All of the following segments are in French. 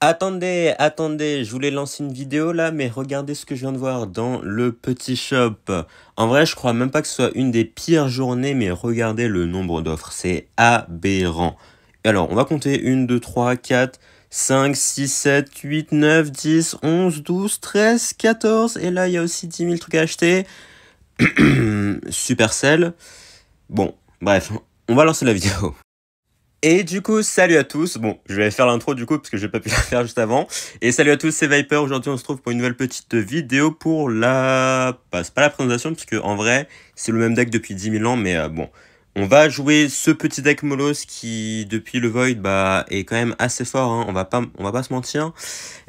Attendez, attendez, je voulais lancer une vidéo là, mais regardez ce que je viens de voir dans le petit shop. En vrai, je crois même pas que ce soit une des pires journées, mais regardez le nombre d'offres, c'est aberrant. Alors, on va compter 1, 2, 3, 4, 5, 6, 7, 8, 9, 10, 11, 12, 13, 14, et là, il y a aussi 10 000 trucs à acheter. Super Supercell. Bon, bref, on va lancer la vidéo. Et du coup, salut à tous. Bon, je vais faire l'intro du coup parce que j'ai pas pu la faire juste avant. Et salut à tous, c'est Viper. Aujourd'hui, on se trouve pour une nouvelle petite vidéo pour la bah, c'est pas la présentation parce en vrai, c'est le même deck depuis 10 000 ans mais euh, bon, on va jouer ce petit deck Molos qui depuis le Void bah est quand même assez fort hein. On va pas on va pas se mentir.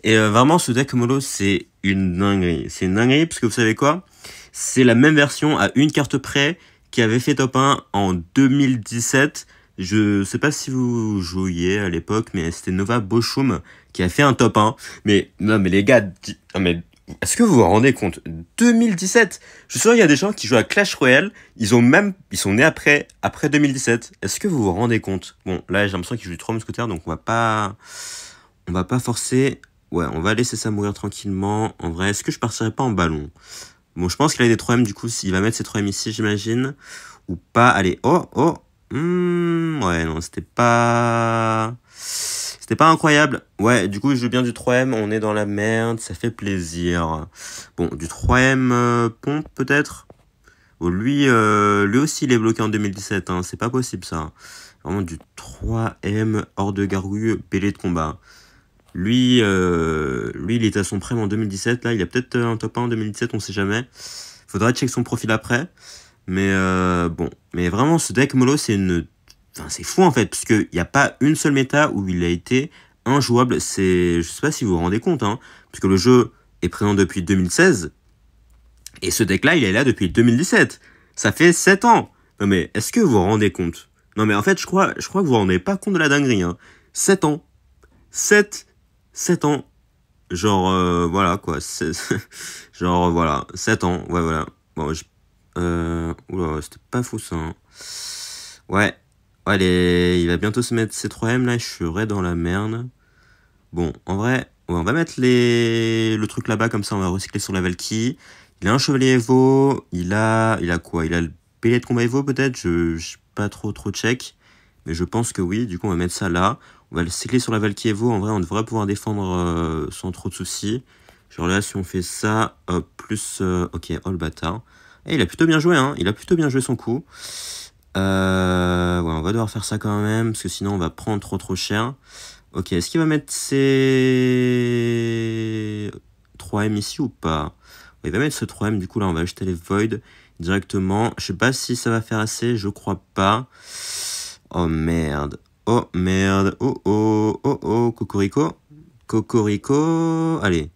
Et euh, vraiment ce deck Molos, c'est une dinguerie. C'est une dinguerie parce que vous savez quoi C'est la même version à une carte près qui avait fait top 1 en 2017 je sais pas si vous jouiez à l'époque, mais c'était Nova Bochum qui a fait un top 1. Mais non, mais les gars, mais est-ce que vous vous rendez compte 2017 Je suis sûr il y a des gens qui jouent à Clash Royale, ils ont même ils sont nés après après 2017. Est-ce que vous vous rendez compte Bon, là j'ai l'impression qu'ils jouent trois scooter donc on va pas on va pas forcer. Ouais, on va laisser ça mourir tranquillement. En vrai, est-ce que je partirai pas en ballon Bon, je pense qu'il a des 3M du coup, s'il va mettre ses 3M ici, j'imagine ou pas. Allez, oh oh Hmm, ouais, non, c'était pas... C'était pas incroyable. Ouais, du coup, je joue bien du 3M. On est dans la merde, ça fait plaisir. Bon, du 3M euh, pompe, peut-être lui, euh, lui aussi, il est bloqué en 2017. Hein, c'est pas possible, ça. Vraiment du 3M hors de gargouille, pélé de combat. Lui, euh, lui, il est à son prime en 2017. Là, il a peut-être un top 1 en 2017, on sait jamais. Faudra checker son profil après. Mais euh, bon, mais vraiment, ce deck Molo, c'est une. Enfin, c'est fou en fait, parce qu'il n'y a pas une seule méta où il a été injouable. C'est, je sais pas si vous vous rendez compte, hein, parce le jeu est présent depuis 2016 et ce deck-là, il est là depuis 2017. Ça fait 7 ans. Non mais est-ce que vous vous rendez compte Non mais en fait, je crois, je crois que vous vous rendez pas compte de la dinguerie. Hein. 7 ans. 7 7 ans. Genre euh, voilà quoi. Genre voilà, 7 ans. Ouais voilà. Bon, je euh, oula, c'était pas fou ça. Hein. Ouais. Allez, il va bientôt se mettre ces 3M là, je serai dans la merde. Bon, en vrai, on va mettre les... le truc là-bas, comme ça on va recycler sur la Valkyrie. Il a un chevalier Evo, il a, il a quoi Il a le pellet de combat Evo peut-être Je sais pas trop trop check, mais je pense que oui, du coup on va mettre ça là. On va le cycler sur la Valkyrie Evo, en vrai on devrait pouvoir défendre euh, sans trop de soucis. Genre là si on fait ça, plus... Euh, ok, all oh bata. bâtard. Et eh, il a plutôt bien joué, hein. Il a plutôt bien joué son coup. Euh, ouais, on va devoir faire ça quand même, parce que sinon on va prendre trop trop cher. Ok, est-ce qu'il va mettre ses 3M ici ou pas Il va mettre ce 3M, du coup là on va acheter les Void directement. Je sais pas si ça va faire assez, je crois pas. Oh merde, oh merde, oh oh, oh oh, Cocorico. Cocorico, allez.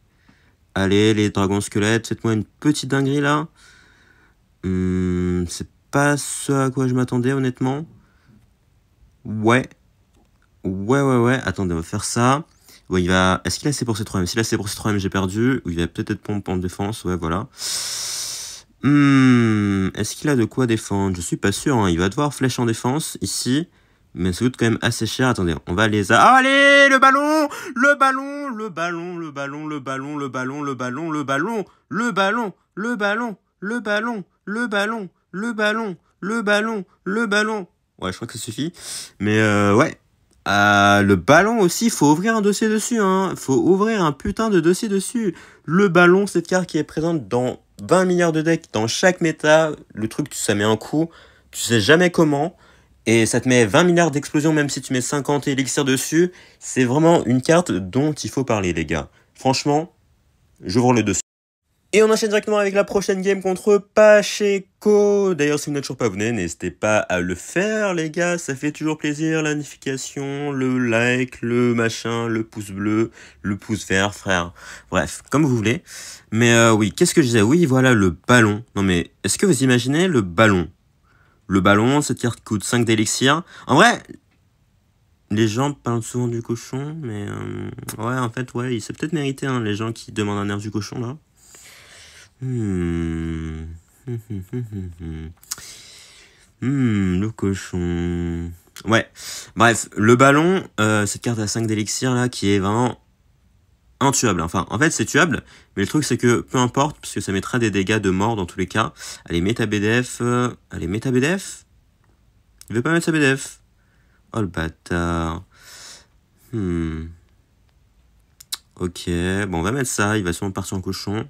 Allez les dragons squelettes, faites-moi une petite dinguerie là. Hum, c'est pas ce à quoi je m'attendais, honnêtement. Ouais. Ouais, ouais, ouais. Attendez, on va faire ça. Ouais, il va... Est-ce qu'il a assez pour ses 3M S'il a assez pour ses 3M, j'ai perdu. Ou il va peut-être être pompe en défense. Ouais, voilà. Hum, Est-ce qu'il a de quoi défendre Je suis pas sûr. Il va devoir flèche en défense, ici. Mais ça coûte quand même assez cher. Attendez, on va les... A... Allez, le ballon Le ballon Le ballon, le ballon, le ballon, le ballon, le ballon, le ballon, le ballon, le ballon, le ballon le ballon, le ballon, le ballon, le ballon, le ballon. Ouais, je crois que ça suffit. Mais euh, ouais. Ah, le ballon aussi, faut ouvrir un dossier dessus. Hein. Faut ouvrir un putain de dossier dessus. Le ballon, cette carte qui est présente dans 20 milliards de decks, dans chaque méta. Le truc, ça met un coup. Tu sais jamais comment. Et ça te met 20 milliards d'explosion même si tu mets 50 élixirs dessus. C'est vraiment une carte dont il faut parler, les gars. Franchement, j'ouvre le dossier. Et on enchaîne directement avec la prochaine game contre Pacheco. D'ailleurs, si vous n'êtes toujours pas abonné, n'hésitez pas à le faire, les gars. Ça fait toujours plaisir, la le like, le machin, le pouce bleu, le pouce vert, frère. Bref, comme vous voulez. Mais euh, oui, qu'est-ce que je disais Oui, voilà, le ballon. Non mais, est-ce que vous imaginez le ballon Le ballon, cette carte coûte 5 d'élixir. En vrai, les gens parlent souvent du cochon, mais... Euh, ouais, en fait, ouais, il s'est peut-être mérité, hein, les gens qui demandent un air du cochon, là. Hmm. hmm. le cochon. Ouais. Bref, le ballon, euh, cette carte à 5 d'élixir là, qui est vraiment intuable. Hein. Enfin, en fait, c'est tuable, mais le truc c'est que peu importe, parce que ça mettra des dégâts de mort dans tous les cas. Allez, mets ta BDF. Euh, allez, mets ta BDF. Il veut pas mettre sa BDF. Oh le bâtard. Hmm. Ok, bon, on va mettre ça. Il va sûrement partir en cochon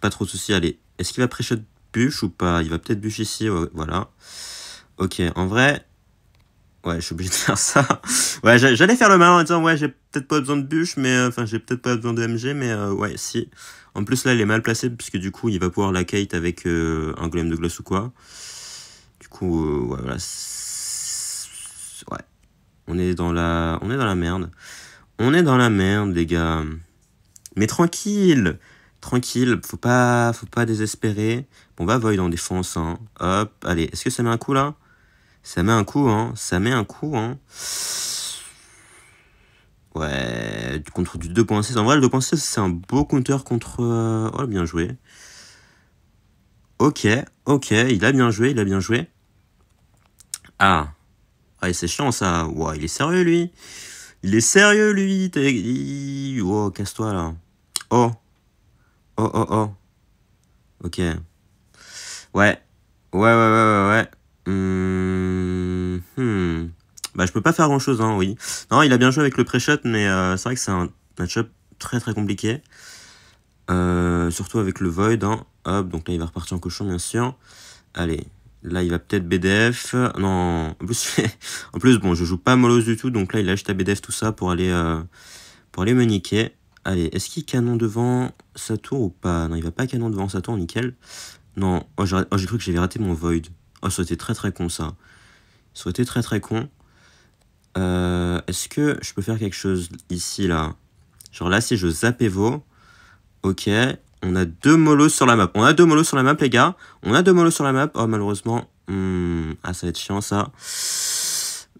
pas trop de soucis. Allez, est-ce qu'il va prêcher shot bûche ou pas Il va peut-être bûche ici, voilà. Ok, en vrai... Ouais, je suis obligé de faire ça. ouais, j'allais faire le mal en disant, ouais, j'ai peut-être pas besoin de bûche, mais... Euh, enfin, j'ai peut-être pas besoin de MG, mais euh, ouais, si. En plus, là, il est mal placé, puisque du coup, il va pouvoir la kite avec euh, un golem de glace ou quoi. Du coup, ouais, voilà. Ouais. On est dans la... On est dans la merde. On est dans la merde, les gars. Mais tranquille tranquille, faut pas, faut pas désespérer. Bon, va bah, Void en défense, hein. Hop, allez, est-ce que ça met un coup, là Ça met un coup, hein. Ça met un coup, hein. Ouais, contre du 2.6. En vrai, le 2.6, c'est un beau counter contre... Euh, oh, bien joué. Ok, ok, il a bien joué, il a bien joué. Ah. Ah, c'est chiant, ça. Wow, il est sérieux, lui. Il est sérieux, lui. Wow, oh, casse-toi, là. Oh, Oh, oh, oh. Ok. Ouais. Ouais, ouais, ouais, ouais, ouais. Hum... Bah, je peux pas faire grand chose, hein, oui. Non, il a bien joué avec le pré-shot, mais euh, c'est vrai que c'est un match-up très très compliqué. Euh, surtout avec le Void, hein. Hop, donc là il va repartir en cochon, bien sûr. Allez, là il va peut-être BDF. Non, en plus, en plus bon, je joue pas Molos du tout, donc là il a acheté à BDF tout ça pour aller, euh, pour aller me niquer. Allez, est-ce qu'il canon devant sa tour ou pas Non, il va pas canon devant sa tour, nickel. Non, oh, oh, j'ai cru que j'avais raté mon Void. Oh, ça aurait été très très con ça. Ça aurait été très très con. Euh, est-ce que je peux faire quelque chose ici, là Genre là, si je zappe Evo, ok, on a deux molos sur la map. On a deux molos sur la map, les gars. On a deux molos sur la map. Oh, malheureusement. Hmm, ah, ça va être chiant, ça.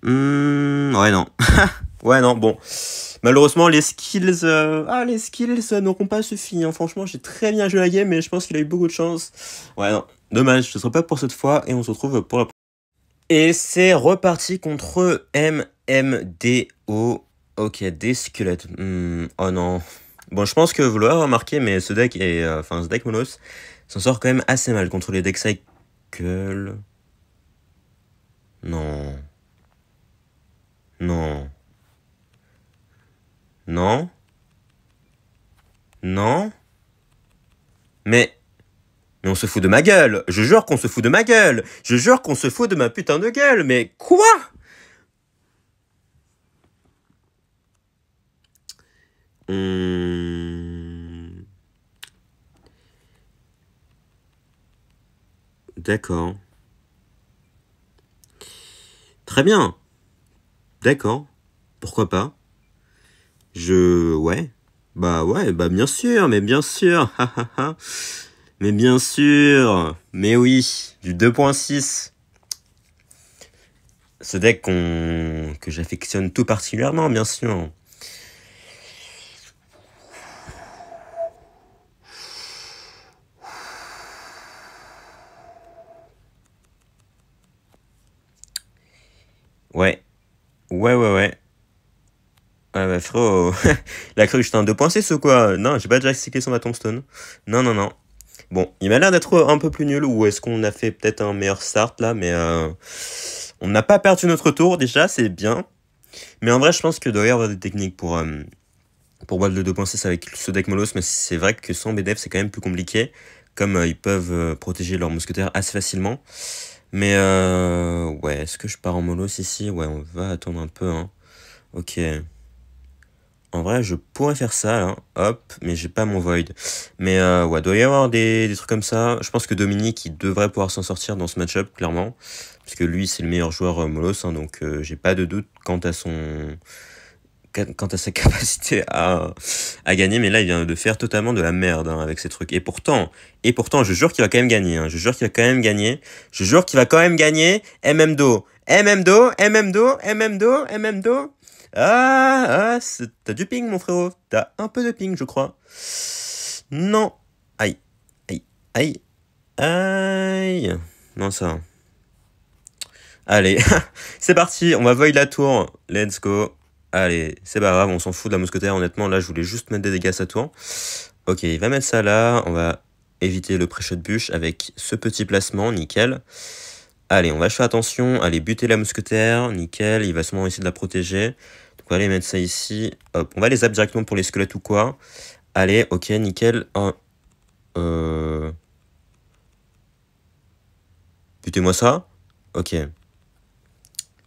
Hmm, ouais, non. Ouais, non, bon. Malheureusement, les skills. Euh, ah, les skills n'auront pas suffi. Hein. Franchement, j'ai très bien joué la game, mais je pense qu'il a eu beaucoup de chance. Ouais, non. Dommage, ce sera pas pour cette fois, et on se retrouve pour la prochaine. Et c'est reparti contre MMDO. Ok, des squelettes. Hmm, oh non. Bon, je pense que vous l'aurez remarqué, mais ce deck est euh, enfin ce deck Monos s'en sort quand même assez mal contre les decks Cycle. Non. Non. Non Non Mais... Mais on se fout de ma gueule. Je jure qu'on se fout de ma gueule. Je jure qu'on se fout de ma putain de gueule. Mais quoi hmm. D'accord. Très bien. D'accord. Pourquoi pas je... Ouais. Bah ouais, bah bien sûr, mais bien sûr. mais bien sûr. Mais oui, du 2.6. Ce deck qu'on que j'affectionne tout particulièrement, bien sûr. Ouais. Ouais, ouais, ouais. Ah bah frérot, il a cru que j'étais un deux ou quoi Non, j'ai pas déjà cyclé sur ma tombstone. Non, non, non. Bon, il m'a l'air d'être un peu plus nul, ou est-ce qu'on a fait peut-être un meilleur start là, mais euh, on n'a pas perdu notre tour déjà, c'est bien. Mais en vrai, je pense que doit avoir des techniques pour, euh, pour battre le 2.6 avec ce deck Molos, mais c'est vrai que sans BDF, c'est quand même plus compliqué, comme euh, ils peuvent protéger leurs mousquetaires assez facilement. Mais ouais, est-ce que je pars en Molos ici Ouais, on va attendre un peu. Hein. Ok. En vrai, je pourrais faire ça, hein. hop, mais j'ai pas mon void. Mais euh, ouais, doit y avoir des, trucs comme ça. Je pense que Dominique, il devrait pouvoir s'en sortir dans ce match-up, clairement. Parce que lui, c'est le meilleur joueur euh, Molos, hein, donc euh, j'ai pas de doute quant à son... Quant à sa capacité à, à gagner, mais là il vient de faire totalement de la merde hein, avec ces trucs. Et pourtant, et pourtant, je jure qu'il va quand même gagner. Hein. Je jure qu'il va quand même gagner. Je jure qu'il va quand même gagner. Mmdo, mmdo, mmdo, mmdo, mmdo. Ah, ah t'as du ping, mon frérot. T'as un peu de ping, je crois. Non. Aïe. Aïe. Aïe. Aïe. Non, ça. Allez, c'est parti. On va voir la tour. Let's go. Allez, c'est pas grave. On s'en fout de la mousquetaire. Honnêtement, là, je voulais juste mettre des dégâts à sa tour. Ok, il va mettre ça là. On va éviter le pré de bûche avec ce petit placement. Nickel. Allez, on va faire attention. Allez, buter la mousquetaire. Nickel. Il va sûrement essayer de la protéger. Donc on va aller mettre ça ici. on va les zapper directement pour les squelettes ou quoi. Allez, ok, nickel. Un, euh... moi ça. Ok.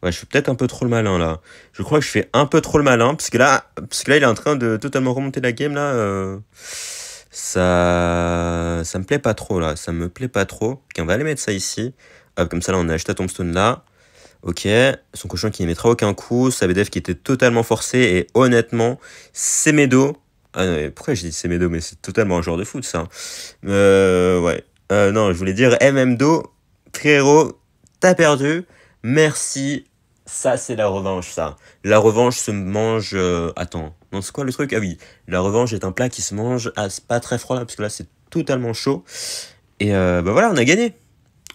Ouais, je suis peut-être un peu trop le malin, là. Je crois que je fais un peu trop le malin, parce que là, parce là il est en train de totalement remonter la game, là. Euh, ça... Ça me plaît pas trop, là. Ça me plaît pas trop. Ok, on va aller mettre ça ici. comme ça, là, on a acheté la tombstone, là. Ok, son cochon qui ne mettra aucun coup, sa BDF qui était totalement forcé et honnêtement, Semedo. Ah non, pourquoi j'ai dit Semedo Mais c'est totalement un genre de foot ça. Hein. Euh, ouais. Euh, non, je voulais dire MMDo, Trero, t'as perdu, merci. Ça, c'est la revanche, ça. La revanche se mange. Euh, attends, non, c'est quoi le truc Ah oui, la revanche est un plat qui se mange. à ce pas très froid là, parce que là, c'est totalement chaud. Et euh, bah voilà, on a gagné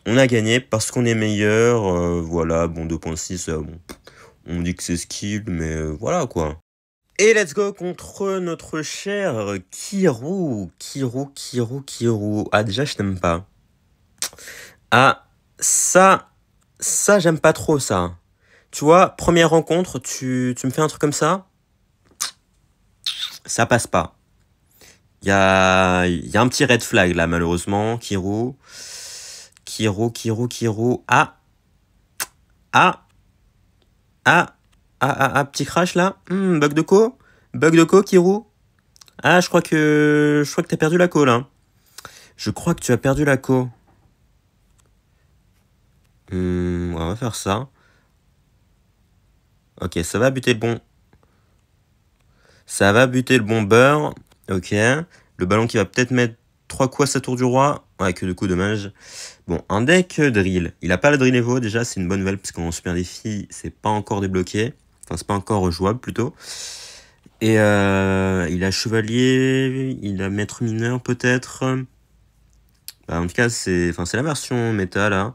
on a gagné parce qu'on est meilleur. Euh, voilà, bon, 2.6, euh, on dit que c'est skill, mais euh, voilà quoi. Et let's go contre notre cher Kirou. Kirou, Kirou, Kirou. Ah, déjà, je t'aime pas. Ah, ça, ça, j'aime pas trop ça. Tu vois, première rencontre, tu, me fais un truc comme ça, ça passe pas. Il y a, y a un petit red flag là, malheureusement, Kirou. Kiro, Kiro, Kiro. Ah Ah Ah Ah, ah, ah, petit crash là hmm, Bug de co Bug de co, Kiro Ah, je crois que. Je crois que t'as perdu la co là. Je crois que tu as perdu la co. Hmm, on va faire ça. Ok, ça va buter le bon. Ça va buter le bon beurre. Ok. Le ballon qui va peut-être mettre trois coups à sa tour du roi que de coup, dommage. Bon, un deck euh, drill. Il a pas le drill Evo, déjà, c'est une bonne nouvelle, parce qu'en super défi, c'est pas encore débloqué. Enfin, c'est pas encore jouable, plutôt. Et euh, il a chevalier, il a maître mineur, peut-être. Bah, en tout cas, c'est enfin, la version méta, là.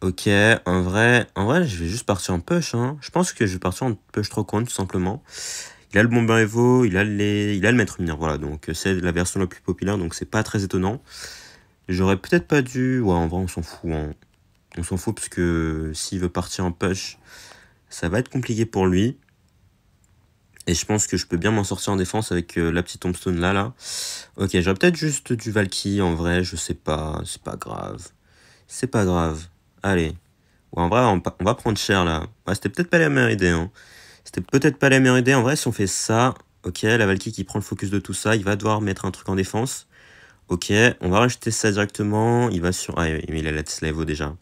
Ok, en vrai, en vrai, je vais juste partir en push. Hein. Je pense que je vais partir en push trop compte, tout simplement. Il a le bomber Evo, il a, les... il a le maître mineur, voilà. Donc, euh, c'est la version la plus populaire, donc c'est pas très étonnant. J'aurais peut-être pas dû. Ouais, en vrai, on s'en fout. Hein. On s'en fout parce que s'il veut partir en push, ça va être compliqué pour lui. Et je pense que je peux bien m'en sortir en défense avec euh, la petite tombstone là, là. Ok, j'aurais peut-être juste du Valky en vrai, je sais pas, c'est pas grave. C'est pas grave. Allez. Ouais, en vrai, on, va prendre cher là. Ouais, c'était peut-être pas la meilleure idée. Hein. C'était peut-être pas la meilleure idée. En vrai, si on fait ça, ok, la Valkyrie qui prend le focus de tout ça, il va devoir mettre un truc en défense. Ok, on va rajouter ça directement. Il va sur... Ah, il a la Tesla Evo déjà.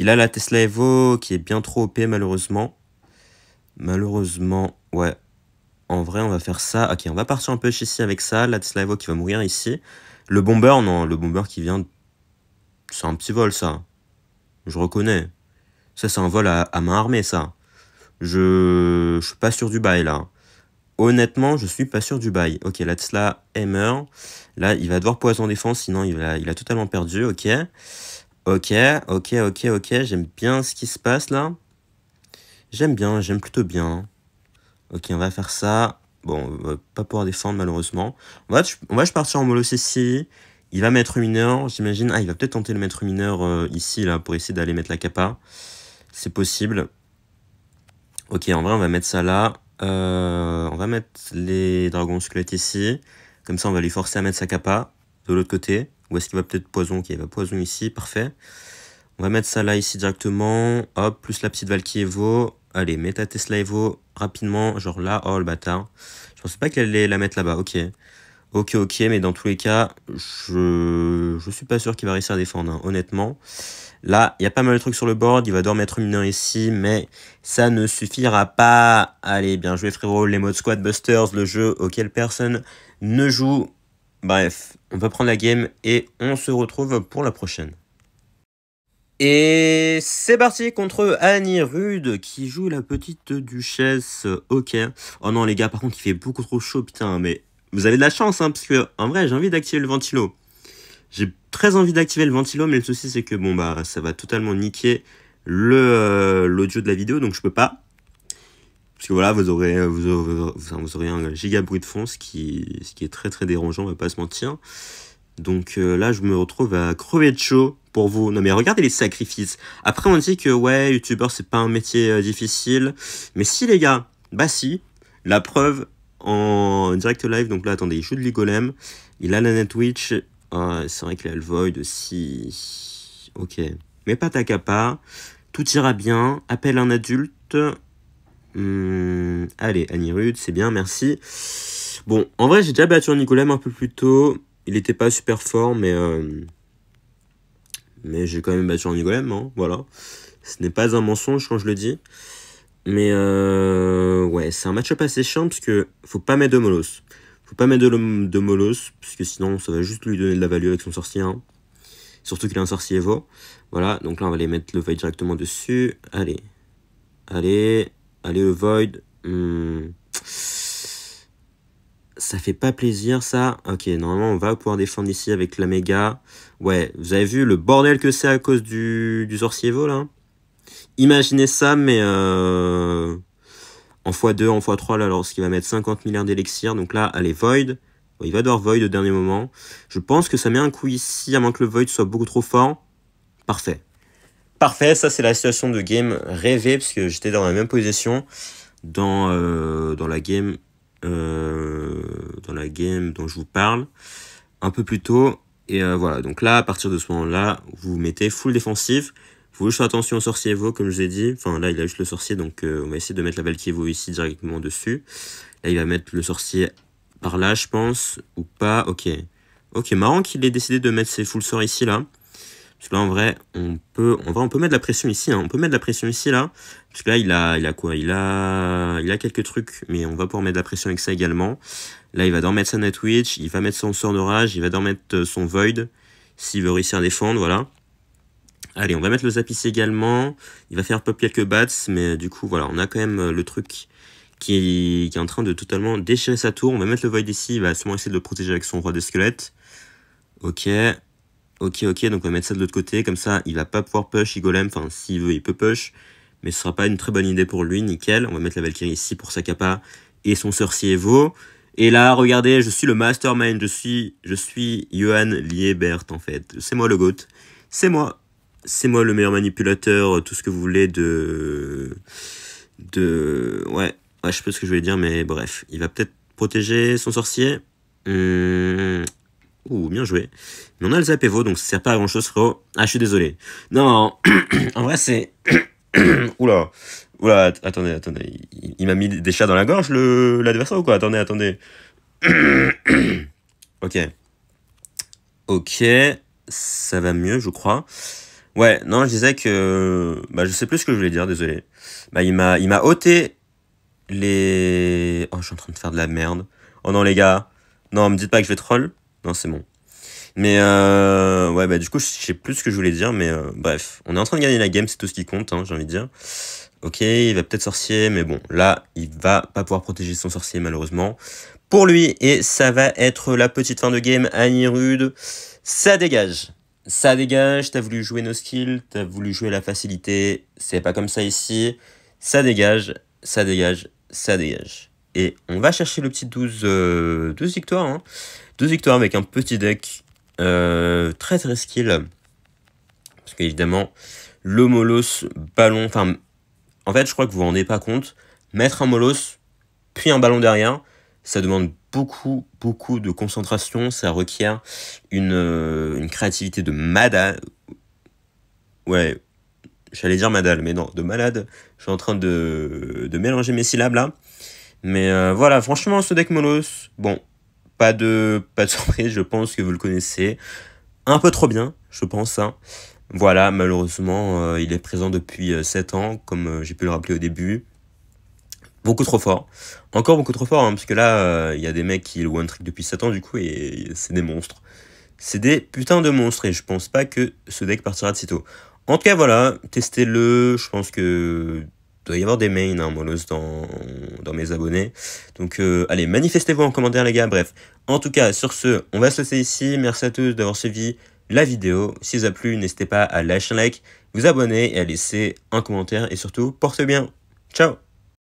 Il a la Tesla Evo qui est bien trop OP malheureusement. Malheureusement, ouais. En vrai, on va faire ça. Ok, on va partir un peu ici avec ça. La Tesla Evo qui va mourir ici. Le bomber, non. Le bomber qui vient... C'est un petit vol, ça. Je reconnais. Ça, c'est un vol à, main armée, ça. Je... Je suis pas sûr du bail, là. Honnêtement, je suis pas sûr du bail. Ok, Tesla meurt Là, il va devoir poison défense, sinon il a, il a totalement perdu. Ok. Ok, ok, ok, ok. J'aime bien ce qui se passe là. J'aime bien, j'aime plutôt bien. Ok, on va faire ça. Bon, on va pas pouvoir défendre malheureusement. On va, on je partir en molo CC. Il va mettre une mineur, j'imagine. Ah, il va peut-être tenter de mettre mineur euh, ici, là, pour essayer d'aller mettre la capa. C'est possible. Ok, en vrai, on va mettre ça là. Euh, on va mettre les dragons squelettes ici. Comme ça, on va lui forcer à mettre sa capa de l'autre côté. Ou est-ce qu'il va peut-être poison Ok, il va poison ici, parfait. On va mettre ça là, ici, directement. Hop, plus la petite Valkyrie Evo. Allez, mets ta Tesla Evo rapidement, genre là. Oh, le bâtard. Je pensais pas qu'elle allait la mettre là-bas, ok. Ok, ok, mais dans tous les cas, je, suis pas sûr qu'il va réussir à défendre, hein, honnêtement. Là, il y a pas mal de trucs sur le board, il va devoir mettre mineur ici, mais ça ne suffira pas. Allez, bien joué frérot, les modes Squad Busters, le jeu auquel personne ne joue. Bref, on va prendre la game et on se retrouve pour la prochaine. Et c'est parti contre Annie Rude qui joue la petite duchesse. Ok. Oh non les gars, par contre il fait beaucoup trop chaud, putain, mais vous avez de la chance, hein, parce que en vrai, j'ai envie d'activer le ventilo. J'ai très envie d'activer le ventilo, mais le souci c'est que bon bah ça va totalement niquer le euh, l'audio de la vidéo, donc je peux pas. Parce que voilà, vous aurez, euh, vous un giga bruit de fond, ce qui, ce qui est très très dérangeant, on va pas se mentir. Donc euh, là, je me retrouve à crever de chaud pour vous. Non mais regardez les sacrifices. Après, on dit que ouais, youtubeur, c'est pas un métier difficile. Mais si les gars, bah si. La preuve, en direct live. Donc là, attendez, il shoot de l'Igolem, Il a la net Twitch. Ah, c'est vrai qu'il a le void aussi. Ok. Mais pas ta Tout ira bien. Appelle un adulte. Hmm, allez, Anirud c'est bien, merci. Bon, en vrai, j'ai déjà battu un Nicolem un peu plus tôt. Il n'était pas super fort, mais. Euh, mais j'ai quand même battu un Nicolem, hein, voilà. Ce n'est pas un mensonge quand je le dis. Mais euh, ouais, c'est un match-up assez chiant parce que faut pas mettre de Molos. Faut pas mettre de, de Molos parce que sinon ça va juste lui donner de la value avec son sorcier. Hein. Surtout qu'il a un sorcier Evo. Voilà, donc là on va aller mettre le Void directement dessus. Allez. Allez. Allez le Void. Hmm. Ça fait pas plaisir ça. Ok, normalement on va pouvoir défendre ici avec la méga. Ouais, vous avez vu le bordel que c'est à cause du, du sorcier Evo là hein imaginez ça, mais euh, en x2, en x3, là, lorsqu'il va mettre 50 milliards d'élixir. Donc là, allez, Void. il va devoir Void au dernier moment. Je pense que ça met un coup ici, à moins que le Void soit beaucoup trop fort. Parfait. Parfait, ça c'est la situation de game rêvée, parce que j'étais dans la même position dans, euh, la game euh, dans la game dont je vous parle un peu plus tôt. Et voilà, donc là, à partir de ce moment-là, vous mettez full défensive faut juste faire attention au sorcier Evo, comme je vous ai dit. Enfin, là, il a juste le sorcier, donc euh, on va essayer de mettre la Valkyrie Evo ici directement dessus. Là, il va mettre le sorcier par là, je pense, ou pas. Ok. Ok, marrant qu'il ait décidé de mettre ses full sorts ici, là. Parce que là, en vrai, on peut, on va on peut mettre de la pression ici. Hein. On peut mettre la pression ici, là. Parce que là, il a, il a quoi il a, il a quelques trucs, mais on va pouvoir mettre de la pression avec ça également. Là, il va d'en mettre sa Netwitch Il va mettre son sort d'orage. Il va d'en euh, mettre son Void. S'il veut réussir à défendre, voilà. Allez, on va mettre le Zapis également. Il va faire pop quelques bats, mais du coup, voilà, on a quand même euh, le truc qui, est en train de totalement déchirer sa tour. On va mettre le Void ici, il va sûrement essayer de le protéger avec son Roi des Squelettes. Ok, ok, ok, donc on va mettre ça de l'autre côté, comme ça, il va pas pouvoir push golem, enfin, s'il veut, il peut push, mais ce sera pas une très bonne idée pour lui, nickel. On va mettre la Valkyrie ici pour sa capa et son sorcier Evo. Et là, regardez, je suis le mastermind, je suis, je suis Johan Liebert en fait. C'est moi le GOAT, c'est moi c'est moi le meilleur manipulateur, euh, tout ce que vous voulez de. de. Ouais, je sais pas ce que je voulais dire, mais bref. Il va peut-être protéger son sorcier. Hum... Ouh, bien joué. Mais on a le Zapévo, donc ça sert pas à grand chose, frérot. Ah, je suis désolé. Non, en vrai, c'est. Oula. Oula, attendez, attendez. Il, m'a mis des chats dans la gorge, l'adversaire ou quoi Attendez, attendez. ok. Ok. Ça va mieux, je crois. Ouais, non, je disais que. Bah, je sais plus ce que je voulais dire, désolé. Bah, il m'a, il m'a ôté les. Oh, je suis en train de faire de la merde. Oh non, les gars. Non, me dites pas que je vais troll. Non, c'est bon. Mais euh, ouais, bah du coup, je sais plus ce que je voulais dire, mais euh, bref, on est en train de gagner la game, c'est tout ce qui compte, hein, j'ai envie de dire. Ok, il va peut-être sorcier, mais bon, là, il va pas pouvoir protéger son sorcier, malheureusement. Pour lui, et ça va être la petite fin de game, Annie Rude. Ça dégage ça dégage, t'as voulu jouer nos skills, t'as voulu jouer la facilité, c'est pas comme ça ici, ça dégage, ça dégage, ça dégage. Et on va chercher le petit 12, euh, victoires, hein. 12 victoires avec un petit deck euh, très très skill, parce qu'évidemment, le molos, ballon, enfin, en fait je crois que vous vous rendez pas compte, mettre un molos, puis un ballon derrière, ça demande beaucoup, beaucoup de concentration, ça requiert une, euh, créativité de madal, Ouais, j'allais dire madal, mais non, de malade. Je suis en train de, mélanger mes syllabes là. Mais euh, voilà, franchement, ce deck Molos, bon, pas de, pas de surprise, je pense que vous le connaissez. Un peu trop bien, je pense. Hein. Voilà, malheureusement, euh, il est présent depuis 7 ans, comme j'ai pu le rappeler au début. Beaucoup trop fort. Encore beaucoup trop fort, hein, parce que là, euh, il y a des mecs qui le un trick depuis 7 ans, du coup, et c'est des monstres. C'est des putains de monstres, et je pense pas que ce deck partira de tôt. En tout cas, voilà, testez-le. Je pense que doit y avoir des mains, hein, dans, mes abonnés. Donc, euh, allez, manifestez-vous en commentaire, les gars. Bref, en tout cas, sur ce, on va se laisser ici. Merci à tous d'avoir suivi la vidéo. Si ça vous a plu, n'hésitez pas à lâcher un like, vous abonner et à laisser un commentaire. Et surtout, portez bien. Ciao